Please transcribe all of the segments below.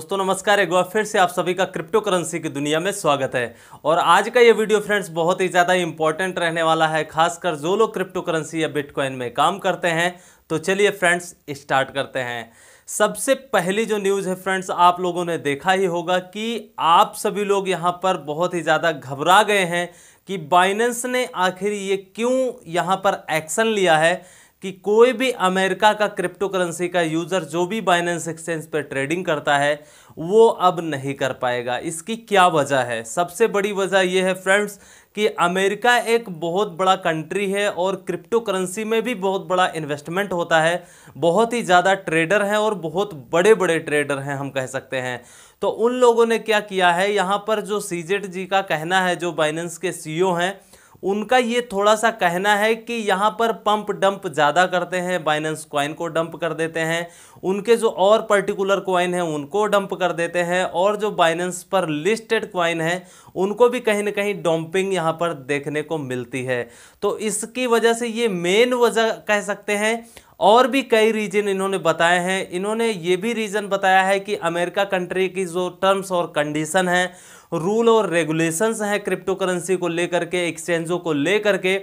दोस्तों नमस्कार एक बार फिर से आप सभी का क्रिप्टो करेंसी की दुनिया में स्वागत है और आज का ये वीडियो फ्रेंड्स बहुत ही ज़्यादा इंपॉर्टेंट रहने वाला है खासकर जो लोग क्रिप्टो करेंसी या बिटकॉइन में काम करते हैं तो चलिए फ्रेंड्स स्टार्ट करते हैं सबसे पहली जो न्यूज़ है फ्रेंड्स आप लोगों ने देखा ही होगा कि आप सभी लोग यहाँ पर बहुत ही ज़्यादा घबरा गए हैं कि बाइनेंस ने आखिर ये क्यों यहाँ पर एक्शन लिया है कि कोई भी अमेरिका का क्रिप्टो करेंसी का यूज़र जो भी बाइनेंस एक्सचेंज पर ट्रेडिंग करता है वो अब नहीं कर पाएगा इसकी क्या वजह है सबसे बड़ी वजह यह है फ्रेंड्स कि अमेरिका एक बहुत बड़ा कंट्री है और क्रिप्टो करेंसी में भी बहुत बड़ा इन्वेस्टमेंट होता है बहुत ही ज़्यादा ट्रेडर हैं और बहुत बड़े बड़े ट्रेडर हैं हम कह सकते हैं तो उन लोगों ने क्या किया है यहाँ पर जो सी जी का कहना है जो बाइनेंस के सी e हैं उनका ये थोड़ा सा कहना है कि यहाँ पर पंप डंप ज़्यादा करते हैं बाइनेंस क्वाइन को डंप कर देते हैं उनके जो और पर्टिकुलर क्वाइन है उनको डंप कर देते हैं और जो बाइनेंस पर लिस्टेड क्वाइन है उनको भी कहीं ना कहीं डंपिंग यहाँ पर देखने को मिलती है तो इसकी वजह से ये मेन वजह कह सकते हैं और भी कई रीजन इन्होंने बताए हैं इन्होंने ये भी रीज़न बताया है कि अमेरिका कंट्री की जो टर्म्स और कंडीशन हैं रूल और रेगुलेशंस हैं क्रिप्टो करेंसी को लेकर के एक्सचेंजों को लेकर के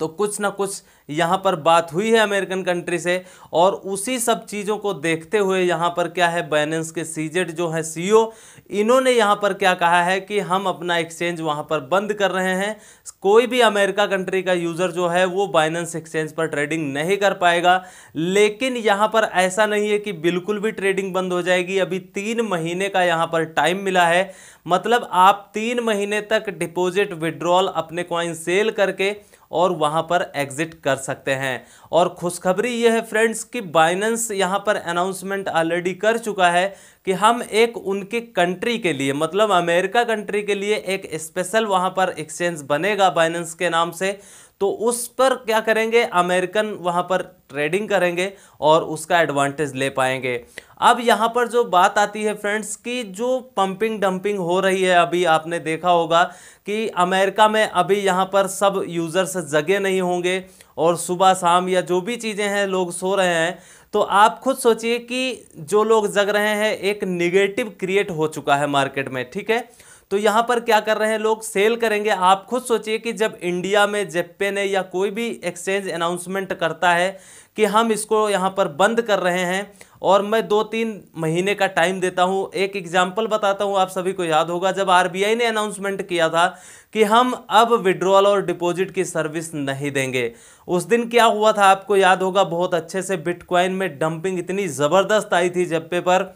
तो कुछ ना कुछ यहाँ पर बात हुई है अमेरिकन कंट्री से और उसी सब चीज़ों को देखते हुए यहाँ पर क्या है बैनेंस के सीजेड जो है सीईओ e इन्होंने यहाँ पर क्या कहा है कि हम अपना एक्सचेंज वहाँ पर बंद कर रहे हैं कोई भी अमेरिका कंट्री का यूज़र जो है वो बाइनेंस एक्सचेंज पर ट्रेडिंग नहीं कर पाएगा लेकिन यहाँ पर ऐसा नहीं है कि बिल्कुल भी ट्रेडिंग बंद हो जाएगी अभी तीन महीने का यहाँ पर टाइम मिला है मतलब आप तीन महीने तक डिपॉजिट विड्रॉल अपने कॉइन सेल करके और वहाँ पर एग्जिट कर कर सकते हैं और खुशखबरी यह है फ्रेंड्स कि बाइनेंस यहां पर अनाउंसमेंट ऑलरेडी कर चुका है कि हम एक उनके कंट्री के लिए मतलब अमेरिका कंट्री के लिए एक स्पेशल वहां पर एक्सचेंज बनेगा बाइनेंस के नाम से तो उस पर क्या करेंगे अमेरिकन वहां पर ट्रेडिंग करेंगे और उसका एडवांटेज ले पाएंगे अब यहां पर जो बात आती है फ्रेंड्स कि जो पंपिंग डंपिंग हो रही है अभी आपने देखा होगा कि अमेरिका में अभी यहां पर सब यूज़र्स जगह नहीं होंगे और सुबह शाम या जो भी चीज़ें हैं लोग सो रहे हैं तो आप खुद सोचिए कि जो लोग जग रहे हैं एक निगेटिव क्रिएट हो चुका है मार्केट में ठीक है तो यहाँ पर क्या कर रहे हैं लोग सेल करेंगे आप खुद सोचिए कि जब इंडिया में जेपे ने या कोई भी एक्सचेंज अनाउंसमेंट करता है कि हम इसको यहाँ पर बंद कर रहे हैं और मैं दो तीन महीने का टाइम देता हूँ एक एग्जाम्पल बताता हूँ आप सभी को याद होगा जब आरबीआई ने अनाउंसमेंट किया था कि हम अब विड्रॉल और डिपॉजिट की सर्विस नहीं देंगे उस दिन क्या हुआ था आपको याद होगा बहुत अच्छे से बिटकॉइन में डंपिंग इतनी ज़बरदस्त आई थी जब पे पर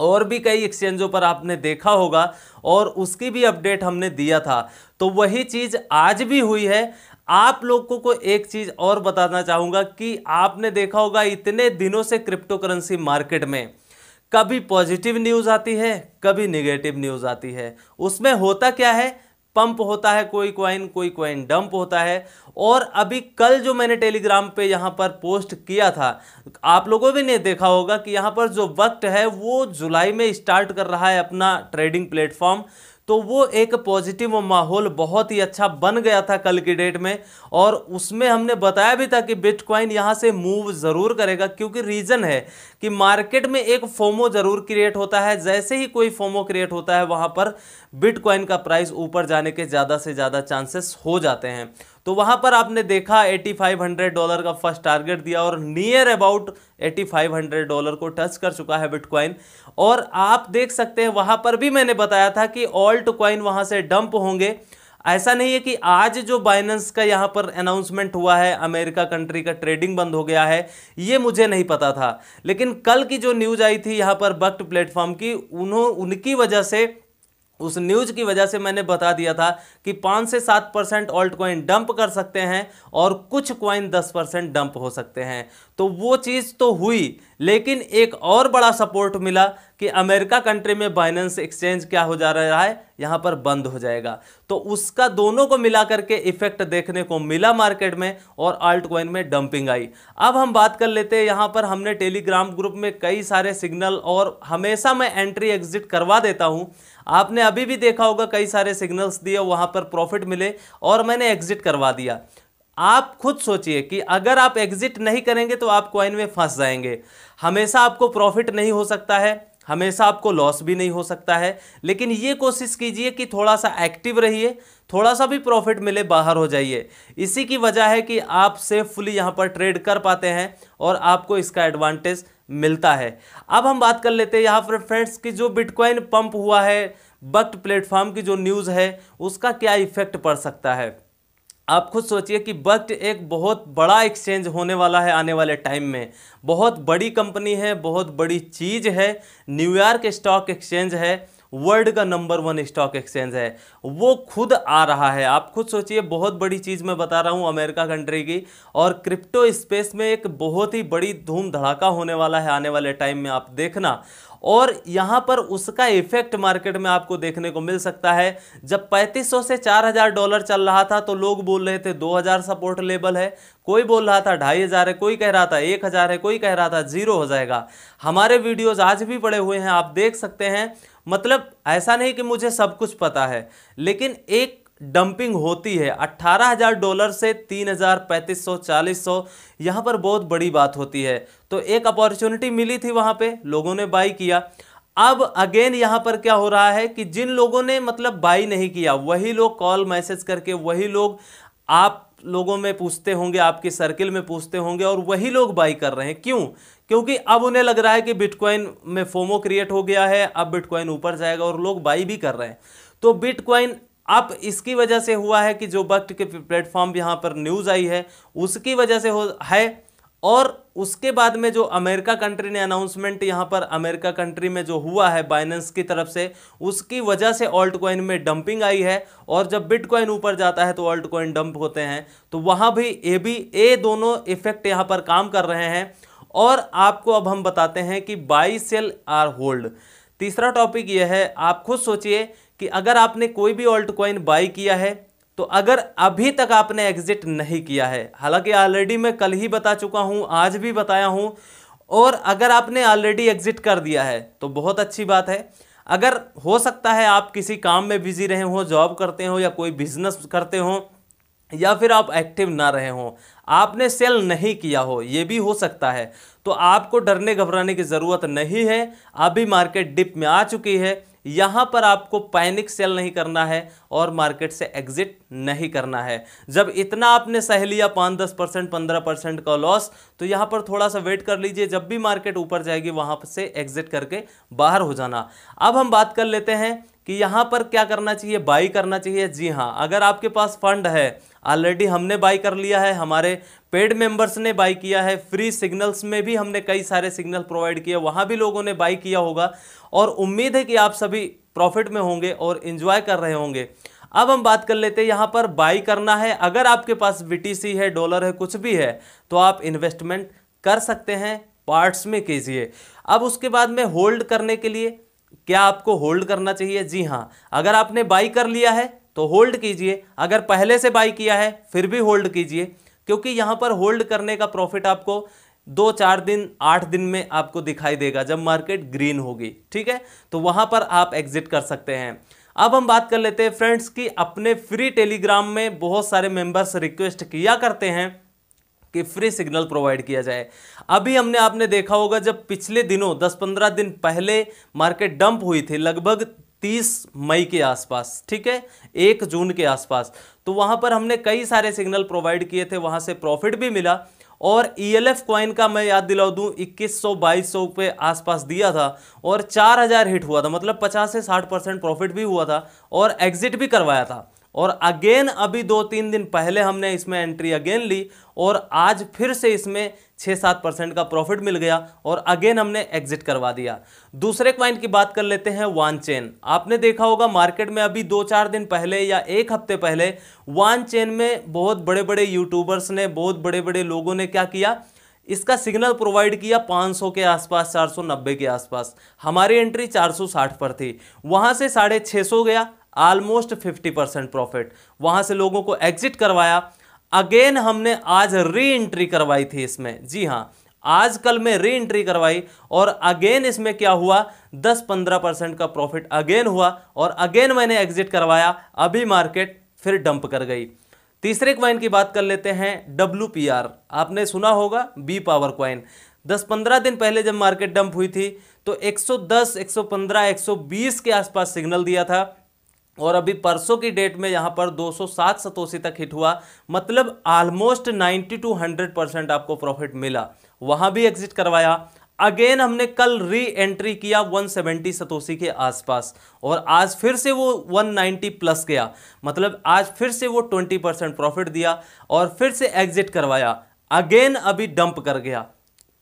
और भी कई एक्सचेंजों पर आपने देखा होगा और उसकी भी अपडेट हमने दिया था तो वही चीज़ आज भी हुई है आप लोगों को एक चीज़ और बताना चाहूँगा कि आपने देखा होगा इतने दिनों से क्रिप्टो करेंसी मार्केट में कभी पॉजिटिव न्यूज़ आती है कभी नेगेटिव न्यूज़ आती है उसमें होता क्या है पंप होता है कोई क्वाइन कोई क्वाइन डंप होता है और अभी कल जो मैंने टेलीग्राम पे यहाँ पर पोस्ट किया था आप लोगों भी ने देखा होगा कि यहाँ पर जो वक्त है वो जुलाई में स्टार्ट कर रहा है अपना ट्रेडिंग प्लेटफॉर्म तो वो एक पॉजिटिव माहौल बहुत ही अच्छा बन गया था कल की डेट में और उसमें हमने बताया भी था कि बिटकॉइन यहाँ से मूव ज़रूर करेगा क्योंकि रीज़न है कि मार्केट में एक फोमो ज़रूर क्रिएट होता है जैसे ही कोई फोमो क्रिएट होता है वहाँ पर बिटकॉइन का प्राइस ऊपर जाने के ज़्यादा से ज़्यादा चांसेस हो जाते हैं तो वहाँ पर आपने देखा 8500 डॉलर का फर्स्ट टारगेट दिया और near about eighty five hundred dollar को टच कर चुका है बिटकॉइन और आप देख सकते हैं वहां पर भी मैंने बताया था कि ऑल्ट क्वाइन वहां से डंप होंगे ऐसा नहीं है कि आज जो बाइनेंस का यहां पर अनाउंसमेंट हुआ है अमेरिका कंट्री का ट्रेडिंग बंद हो गया है ये मुझे नहीं पता था लेकिन कल की जो न्यूज़ आई थी यहां पर बक्ट प्लेटफॉर्म की उन्होंने उनकी वजह से उस न्यूज की वजह से मैंने बता दिया था कि पाँच से सात परसेंट ऑल्ट क्वाइन डंप कर सकते हैं और कुछ क्वाइन दस परसेंट डंप हो सकते हैं तो वो चीज़ तो हुई लेकिन एक और बड़ा सपोर्ट मिला कि अमेरिका कंट्री में बाइनेंस एक्सचेंज क्या हो जा रहा है यहाँ पर बंद हो जाएगा तो उसका दोनों को मिला करके इफेक्ट देखने को मिला मार्केट में और आल्ट कोइन में डंपिंग आई अब हम बात कर लेते हैं यहाँ पर हमने टेलीग्राम ग्रुप में कई सारे सिग्नल और हमेशा मैं एंट्री एग्जिट करवा देता हूँ आपने अभी भी देखा होगा कई सारे सिग्नल्स दिए वहाँ पर प्रॉफिट मिले और मैंने एग्जिट करवा दिया आप खुद सोचिए कि अगर आप एग्जिट नहीं करेंगे तो आप कॉइन में फंस जाएंगे हमेशा आपको प्रॉफिट नहीं हो सकता है हमेशा आपको लॉस भी नहीं हो सकता है लेकिन ये कोशिश कीजिए कि थोड़ा सा एक्टिव रहिए थोड़ा सा भी प्रॉफिट मिले बाहर हो जाइए इसी की वजह है कि आप सेफफुली यहाँ पर ट्रेड कर पाते हैं और आपको इसका एडवांटेज मिलता है अब हम बात कर लेते हैं यहाँ पर फ्रेंड्स कि जो बिटकॉइन पंप हुआ है बक्ट प्लेटफॉर्म की जो न्यूज़ है उसका क्या इफेक्ट पड़ सकता है आप खुद सोचिए कि बट एक बहुत बड़ा एक्सचेंज होने वाला है आने वाले टाइम में बहुत बड़ी कंपनी है बहुत बड़ी चीज़ है न्यूयॉर्क स्टॉक एक्सचेंज है वर्ल्ड का नंबर वन स्टॉक एक्सचेंज है वो खुद आ रहा है आप खुद सोचिए बहुत बड़ी चीज़ मैं बता रहा हूँ अमेरिका कंट्री की और क्रिप्टो स्पेस में एक बहुत ही बड़ी धूम धड़ाका होने वाला है आने वाले टाइम में आप देखना और यहाँ पर उसका इफेक्ट मार्केट में आपको देखने को मिल सकता है जब 3500 से 4000 डॉलर चल रहा था तो लोग बोल रहे थे 2000 सपोर्ट लेवल है कोई बोल रहा था ढाई हज़ार है कोई कह रहा था एक हज़ार है कोई कह रहा था ज़ीरो हो जाएगा हमारे वीडियोज़ आज भी पड़े हुए हैं आप देख सकते हैं मतलब ऐसा नहीं कि मुझे सब कुछ पता है लेकिन एक डंपिंग होती है 18,000 डॉलर से सौ 3,500, सौ यहाँ पर बहुत बड़ी बात होती है तो एक अपॉर्चुनिटी मिली थी वहाँ पे लोगों ने बाई किया अब अगेन यहाँ पर क्या हो रहा है कि जिन लोगों ने मतलब बाई नहीं किया वही लोग कॉल मैसेज करके वही लोग आप लोगों में पूछते होंगे आपके सर्किल में पूछते होंगे और वही लोग बाई कर रहे हैं क्यों क्योंकि अब उन्हें लग रहा है कि बिटकॉइन में फोमो क्रिएट हो गया है अब बिटकॉइन ऊपर जाएगा और लोग बाई भी कर रहे हैं तो बिटकॉइन अब इसकी वजह से हुआ है कि जो वक्त के प्लेटफॉर्म यहाँ पर न्यूज़ आई है उसकी वजह से हो है और उसके बाद में जो अमेरिका कंट्री ने अनाउंसमेंट यहाँ पर अमेरिका कंट्री में जो हुआ है बाइनेंस की तरफ से उसकी वजह से ऑल्ट कॉइन में डंपिंग आई है और जब बिटकॉइन ऊपर जाता है तो ऑल्ट कॉइन डंप होते हैं तो वहाँ भी ए बी ए दोनों इफेक्ट यहाँ पर काम कर रहे हैं और आपको अब हम बताते हैं कि बाई सेल आर होल्ड तीसरा टॉपिक यह है आप खुद सोचिए कि अगर आपने कोई भी ऑल्ट कॉइन बाई किया है तो अगर अभी तक आपने एग्जिट नहीं किया है हालांकि ऑलरेडी मैं कल ही बता चुका हूँ आज भी बताया हूँ और अगर आपने ऑलरेडी एग्जिट कर दिया है तो बहुत अच्छी बात है अगर हो सकता है आप किसी काम में बिजी रहे हों जॉब करते हो या कोई बिजनेस करते हों या फिर आप एक्टिव ना रहे हों आपने सेल नहीं किया हो ये भी हो सकता है तो आपको डरने घबराने की ज़रूरत नहीं है अभी मार्केट डिप में आ चुकी है यहाँ पर आपको पैनिक सेल नहीं करना है और मार्केट से एग्जिट नहीं करना है जब इतना आपने सह लिया पाँच दस परसेंट पंद्रह परसेंट का लॉस तो यहाँ पर थोड़ा सा वेट कर लीजिए जब भी मार्केट ऊपर जाएगी वहाँ से एग्जिट करके बाहर हो जाना अब हम बात कर लेते हैं कि यहाँ पर क्या करना चाहिए बाई करना चाहिए जी हाँ अगर आपके पास फंड है ऑलरेडी हमने बाई कर लिया है हमारे पेड मेंबर्स ने बाई किया है फ्री सिग्नल्स में भी हमने कई सारे सिग्नल प्रोवाइड किए वहाँ भी लोगों ने बाई किया होगा और उम्मीद है कि आप सभी प्रॉफिट में होंगे और इन्जॉय कर रहे होंगे अब हम बात कर लेते हैं यहाँ पर बाई करना है अगर आपके पास बी है डॉलर है कुछ भी है तो आप इन्वेस्टमेंट कर सकते हैं पार्ट्स में कीजिए अब उसके बाद में होल्ड करने के लिए क्या आपको होल्ड करना चाहिए जी हाँ अगर आपने बाई कर लिया है तो होल्ड कीजिए अगर पहले से बाई किया है फिर भी होल्ड कीजिए क्योंकि यहाँ पर होल्ड करने का प्रॉफिट आपको दो चार दिन आठ दिन में आपको दिखाई देगा जब मार्केट ग्रीन होगी ठीक है तो वहाँ पर आप एग्जिट कर सकते हैं अब हम बात कर लेते हैं फ्रेंड्स कि अपने फ्री टेलीग्राम में बहुत सारे मेंबर्स रिक्वेस्ट किया करते हैं कि फ्री सिग्नल प्रोवाइड किया जाए अभी हमने आपने देखा होगा जब पिछले दिनों 10-15 दिन पहले मार्केट डंप हुई थी लगभग 30 मई के आसपास ठीक है एक जून के आसपास तो वहाँ पर हमने कई सारे सिग्नल प्रोवाइड किए थे वहाँ से प्रॉफिट भी मिला और ई एल एफ क्वाइन का मैं याद दिला दूँ इक्कीस सौ बाईस सौ के आसपास दिया था और चार हज़ार हिट हुआ था मतलब पचास से साठ परसेंट प्रॉफिट भी हुआ था और एग्जिट भी करवाया था और अगेन अभी दो तीन दिन पहले हमने इसमें एंट्री अगेन ली और आज फिर से इसमें छः सात परसेंट का प्रॉफिट मिल गया और अगेन हमने एग्जिट करवा दिया दूसरे क्वाइंट की बात कर लेते हैं वन चेन आपने देखा होगा मार्केट में अभी दो चार दिन पहले या एक हफ्ते पहले वन चेन में बहुत बड़े बड़े यूट्यूबर्स ने बहुत बड़े बड़े लोगों ने क्या किया इसका सिग्नल प्रोवाइड किया 500 के आसपास 490 के आसपास हमारी एंट्री 460 पर थी वहाँ से साढ़े छः गया ऑलमोस्ट फिफ्टी परसेंट प्रॉफिट वहां से लोगों को एग्जिट करवाया अगेन हमने आज री एंट्री करवाई थी इसमें जी हाँ आज कल में री एंट्री करवाई और अगेन इसमें क्या हुआ 10-15 परसेंट का प्रॉफिट अगेन हुआ और अगेन मैंने एग्जिट करवाया अभी मार्केट फिर डंप कर गई तीसरे क्वाइन की बात कर लेते हैं डब्ल्यू आपने सुना होगा बी पावर क्वाइन 10-15 दिन पहले जब मार्केट डंप हुई थी तो 110, 115, 120 के आसपास सिग्नल दिया था और अभी परसों की डेट में यहाँ पर 207 सतोसी तक हिट हुआ मतलब ऑलमोस्ट 90 टू 100 परसेंट आपको प्रॉफिट मिला वहाँ भी एग्जिट करवाया अगेन हमने कल री एंट्री किया 170 सतोसी के आसपास और आज फिर से वो 190 प्लस गया मतलब आज फिर से वो 20 परसेंट प्रॉफिट दिया और फिर से एग्जिट करवाया अगेन अभी डंप कर गया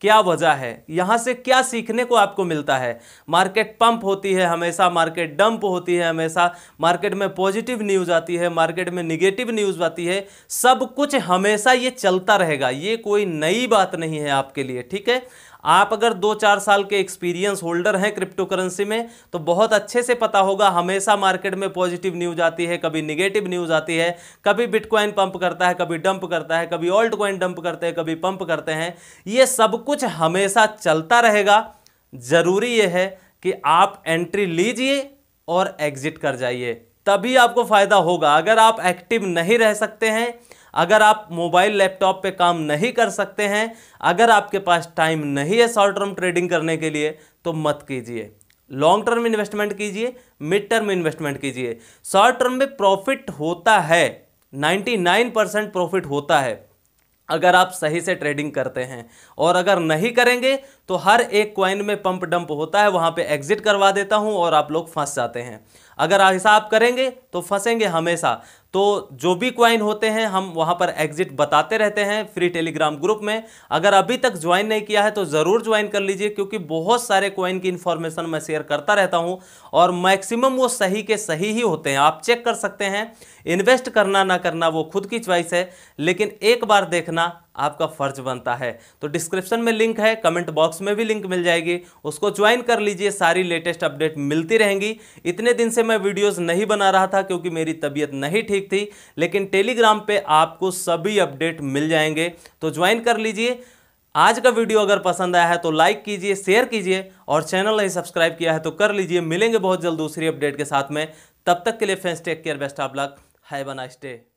क्या वजह है यहाँ से क्या सीखने को आपको मिलता है मार्केट पंप होती है हमेशा मार्केट डंप होती है हमेशा मार्केट में पॉजिटिव न्यूज़ आती है मार्केट में निगेटिव न्यूज़ आती है सब कुछ हमेशा ये चलता रहेगा ये कोई नई बात नहीं है आपके लिए ठीक है आप अगर दो चार साल के एक्सपीरियंस होल्डर हैं क्रिप्टो करेंसी में तो बहुत अच्छे से पता होगा हमेशा मार्केट में पॉजिटिव न्यूज आती है कभी निगेटिव न्यूज आती है कभी बिटकॉइन पंप करता है कभी डंप करता है कभी ऑल्ट कॉइन डंप करते हैं कभी पंप करते हैं ये सब कुछ हमेशा चलता रहेगा ज़रूरी यह है कि आप एंट्री लीजिए और एग्जिट कर जाइए तभी आपको फ़ायदा होगा अगर आप एक्टिव नहीं रह सकते हैं अगर आप मोबाइल लैपटॉप पे काम नहीं कर सकते हैं अगर आपके पास टाइम नहीं है शॉर्ट टर्म ट्रेडिंग करने के लिए तो मत कीजिए लॉन्ग टर्म इन्वेस्टमेंट कीजिए मिड टर्म इन्वेस्टमेंट कीजिए शॉर्ट टर्म में प्रॉफिट होता है 99 परसेंट प्रॉफिट होता है अगर आप सही से ट्रेडिंग करते हैं और अगर नहीं करेंगे तो हर एक क्वाइन में पंप डंप होता है वहां पे एग्जिट करवा देता हूँ और आप लोग फंस जाते हैं अगर हिसाब करेंगे तो फंसेंगे हमेशा तो जो भी क्वाइन होते हैं हम वहां पर एग्जिट बताते रहते हैं फ्री टेलीग्राम ग्रुप में अगर अभी तक ज्वाइन नहीं किया है तो ज़रूर ज्वाइन कर लीजिए क्योंकि बहुत सारे क्वाइन की इन्फॉर्मेशन मैं शेयर करता रहता हूं और मैक्सिमम वो सही के सही ही होते हैं आप चेक कर सकते हैं इन्वेस्ट करना ना करना वो खुद की च्वाइस है लेकिन एक बार देखना आपका फर्ज बनता है तो डिस्क्रिप्शन में लिंक है कमेंट बॉक्स में भी लिंक मिल जाएगी उसको ज्वाइन कर लीजिए सारी लेटेस्ट अपडेट मिलती रहेंगी इतने दिन से मैं वीडियोस नहीं बना रहा था क्योंकि मेरी तबीयत नहीं ठीक ठीक थी लेकिन टेलीग्राम पे आपको सभी अपडेट मिल जाएंगे तो ज्वाइन कर लीजिए आज का वीडियो अगर पसंद आया है तो लाइक कीजिए शेयर कीजिए और चैनल नहीं सब्सक्राइब किया है तो कर लीजिए मिलेंगे बहुत जल्द दूसरी अपडेट के साथ में तब तक के लिए friends take care best of luck have a nice day